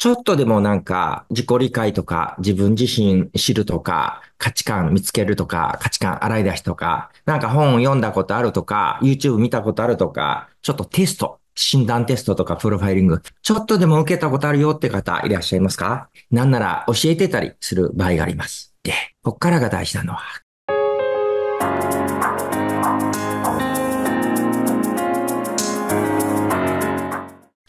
ちょっとでもなんか自己理解とか自分自身知るとか価値観見つけるとか価値観洗い出しとかなんか本を読んだことあるとか YouTube 見たことあるとかちょっとテスト診断テストとかプロファイリング、ちょっとでも受けたことあるよって方いらっしゃいますかなんなら教えてたりする場合があります。で、こっからが大事なのは。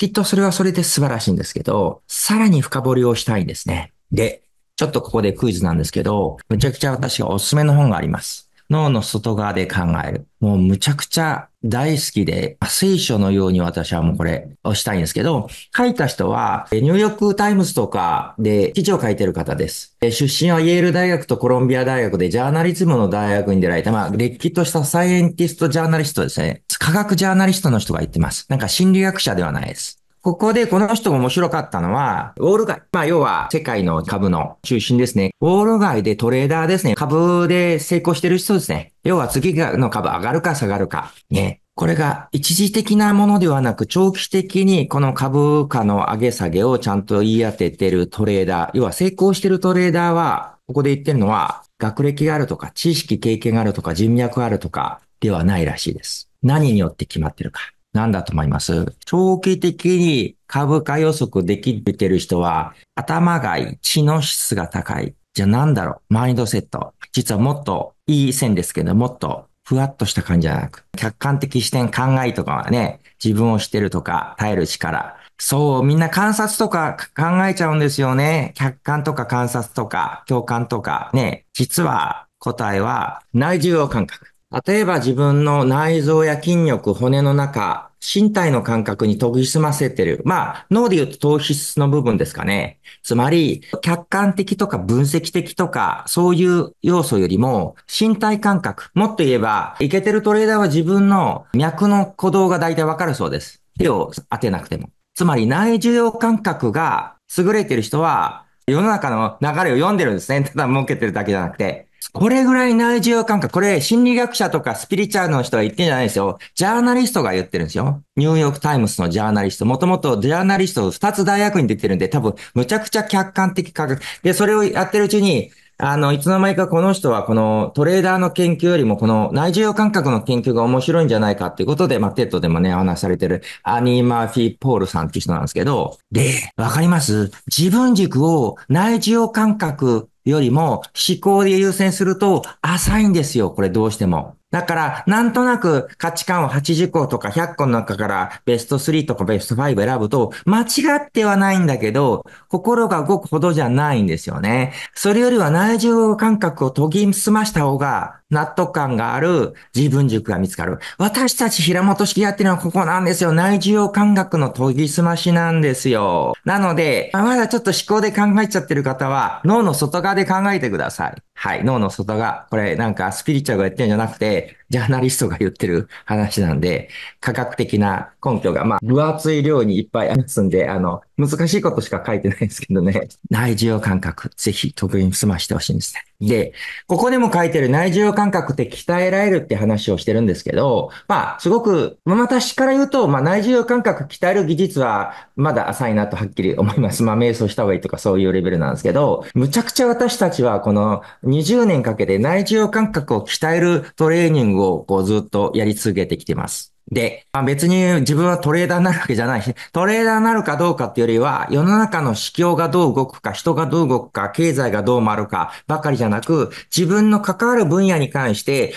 きっとそれはそれで素晴らしいんですけど、さらに深掘りをしたいんですね。で、ちょっとここでクイズなんですけど、むちゃくちゃ私がおすすめの本があります。脳の外側で考える。もうむちゃくちゃ大好きで、聖書のように私はもうこれをしたいんですけど、書いた人は、ニューヨークタイムズとかで記事を書いてる方です。出身はイェール大学とコロンビア大学でジャーナリズムの大学に出られた、まあ、れっきとしたサイエンティストジャーナリストですね。科学ジャーナリストの人が言ってます。なんか心理学者ではないです。ここでこの人が面白かったのは、ウォール街。まあ、要は世界の株の中心ですね。ウォール街でトレーダーですね。株で成功してる人ですね。要は次の株上がるか下がるか。ね。これが一時的なものではなく、長期的にこの株価の上げ下げをちゃんと言い当ててるトレーダー。要は成功してるトレーダーは、ここで言ってるのは、学歴があるとか、知識経験があるとか、人脈があるとか、ではないらしいです。何によって決まってるか。何だと思います長期的に株価予測できてる人は、頭がいい、知能質が高い。じゃあ何だろうマインドセット。実はもっといい線ですけど、もっとふわっとした感じじゃなく、客観的視点考えとかはね、自分を知ってるとか、耐える力。そう、みんな観察とか考えちゃうんですよね。客観とか観察とか、共感とかね。実は答えは内需要感覚。例えば自分の内臓や筋力、骨の中、身体の感覚に研ぎ澄ませてる。まあ、脳で言うと糖質の部分ですかね。つまり、客観的とか分析的とか、そういう要素よりも、身体感覚。もっと言えば、いけてるトレーダーは自分の脈の鼓動が大体わかるそうです。手を当てなくても。つまり、内受容感覚が優れてる人は、世の中の流れを読んでるんですね。ただ儲けてるだけじゃなくて。これぐらい内需感覚、これ心理学者とかスピリチュアルの人が言ってんじゃないですよ。ジャーナリストが言ってるんですよ。ニューヨークタイムズのジャーナリスト。もともとジャーナリスト2つ大学に出てるんで、多分むちゃくちゃ客観的価格。で、それをやってるうちに、あの、いつの間にかこの人はこのトレーダーの研究よりもこの内需感覚の研究が面白いんじゃないかっていうことで、まあ、テッドでもね、話されてるアニー・マーフィー・ポールさんっていう人なんですけど、で、わかります自分軸を内需感覚よりも思考で優先すると浅いんですよ。これどうしても。だから、なんとなく価値観を80個とか100個の中からベスト3とかベスト5選ぶと、間違ってはないんだけど、心が動くほどじゃないんですよね。それよりは内需感覚を研ぎ澄ました方が、納得感がある自分塾が見つかる。私たち平本式やってるのはここなんですよ。内需要感覚の研ぎ澄ましなんですよ。なので、まだちょっと思考で考えちゃってる方は、脳の外側で考えてください。はい、脳の外側、これなんかスピリチュアルがやってるんじゃなくて、ジャーナリストが言ってる話なんで、科学的な根拠が、まあ、分厚い量にいっぱいありますんで、あの、難しいことしか書いてないんですけどね。内需要感覚、ぜひ得意に済ましてほしいんですね。で、ここでも書いてる内需要感覚って鍛えられるって話をしてるんですけど、まあ、すごく、私から言うと、まあ、内需要感覚鍛える技術は、まだ浅いなとはっきり思います。まあ、瞑想した方がいいとかそういうレベルなんですけど、むちゃくちゃ私たちはこの20年かけて内需要感覚を鍛えるトレーニングををこうずっとやり続けてきてます。で、まあ、別に自分はトレーダーになるわけじゃないし、トレーダーになるかどうかっていうよりは、世の中の市況がどう動くか、人がどう動くか、経済がどう回るかばかりじゃなく、自分の関わる分野に関して、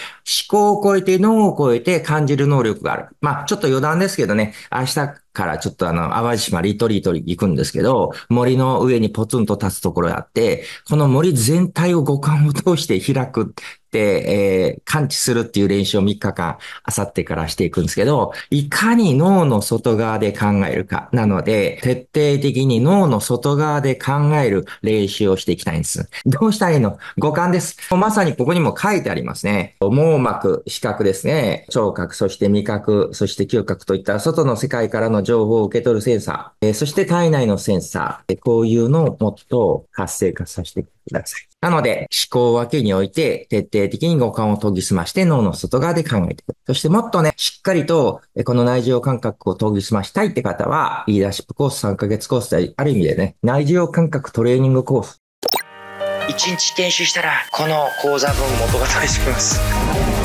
思考を超えて脳を超えて感じる能力がある。まあ、ちょっと余談ですけどね、明日からちょっとあの、淡路島リトリートに行くんですけど、森の上にポツンと立つところがあって、この森全体を五感を通して開く、えー、感知するっていう練習を3日間、あさってからしていくんですけど、いかに脳の外側で考えるか。なので、徹底的に脳の外側で考える練習をしていきたいんです。どうしたらいいの五感です。まさにここにも書いてありますね。網膜、視覚ですね。聴覚、そして味覚、そして嗅覚といった外の世界からの情報を受け取るセンサー、えー、そして体内のセンサー、こういうのをもっと活性化させていく。ください。なので、思考分けにおいて、徹底的に五感を研ぎ澄まして脳の外側で考えていく。そしてもっとね、しっかりと、この内情感覚を研ぎ澄ましたいって方は、リーダーシップコース3ヶ月コースで、ある意味でね、内情感覚トレーニングコース。1日研修したら、この講座分元が大しきます。